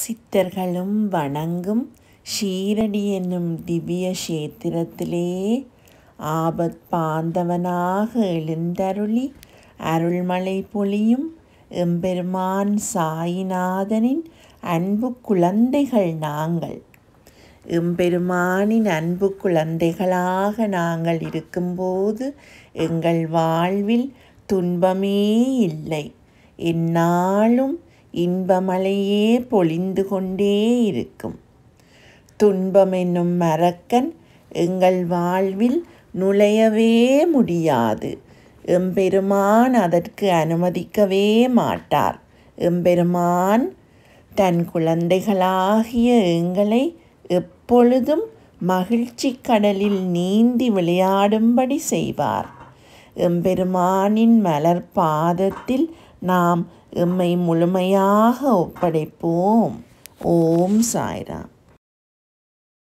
சித்தர்களும் வணங்கும் ஷீரடி என்னும் திவ்ய கஷேத்திரத்திலே ஆபத் பாந்தவனாக எழுந்தருளி அருள்மலை பொழியும் எம்பெருமான் சாயிநாதனின் அன்பு குழந்தைகள் நாங்கள் எம்பெருமானின் அன்பு குழந்தைகளாக நாங்கள் இருக்கும்போது எங்கள் வாழ்வில் துன்பமே இல்லை எந்நாளும் இன்பமலையே பொழிந்து கொண்டே இருக்கும் துன்பம் என்னும் மரக்கன் எங்கள் வாழ்வில் நுழையவே முடியாது எம்பெருமான் அதற்கு அனுமதிக்கவே மாட்டார் எம்பெருமான் தன் குழந்தைகளாகிய எங்களை எப்பொழுதும் மகிழ்ச்சி கடலில் நீந்தி விளையாடும்படி செய்வார் எம்பெருமானின் மலர் பாதத்தில் நாம் எம்மை முழுமையாக ஒப்படைப்போம் ஓம் சாய்ராம்